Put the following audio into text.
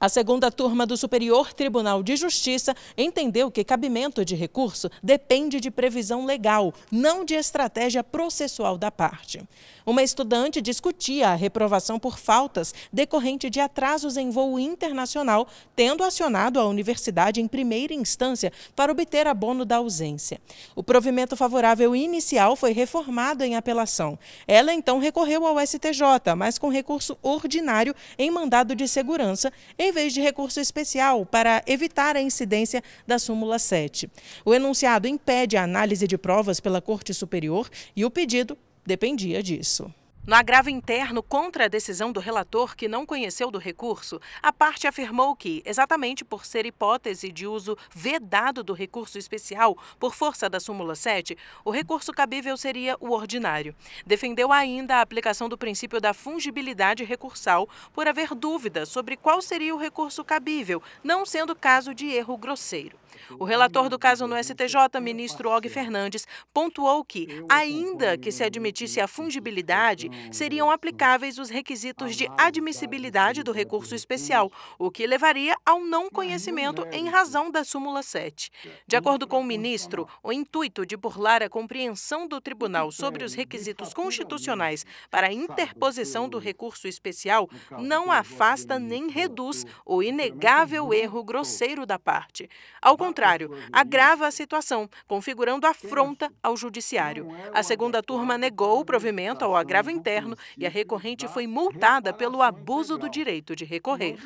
A segunda turma do Superior Tribunal de Justiça entendeu que cabimento de recurso depende de previsão legal, não de estratégia processual da parte. Uma estudante discutia a reprovação por faltas decorrente de atrasos em voo internacional, tendo acionado a universidade em primeira instância para obter abono da ausência. O provimento favorável inicial foi reformado em apelação. Ela então recorreu ao STJ, mas com recurso ordinário em mandado de segurança, em vez de recurso especial para evitar a incidência da súmula 7. O enunciado impede a análise de provas pela Corte Superior e o pedido dependia disso. No agravo interno contra a decisão do relator que não conheceu do recurso, a parte afirmou que, exatamente por ser hipótese de uso vedado do recurso especial por força da súmula 7, o recurso cabível seria o ordinário. Defendeu ainda a aplicação do princípio da fungibilidade recursal por haver dúvida sobre qual seria o recurso cabível, não sendo caso de erro grosseiro. O relator do caso no STJ, ministro Og Fernandes, pontuou que, ainda que se admitisse a fungibilidade, seriam aplicáveis os requisitos de admissibilidade do recurso especial, o que levaria ao não conhecimento em razão da súmula 7. De acordo com o ministro, o intuito de burlar a compreensão do tribunal sobre os requisitos constitucionais para a interposição do recurso especial não afasta nem reduz o inegável erro grosseiro da parte. Ao contrário, agrava a situação, configurando afronta ao judiciário. A segunda turma negou o provimento ao agravo interno e a recorrente foi multada pelo abuso do direito de recorrer.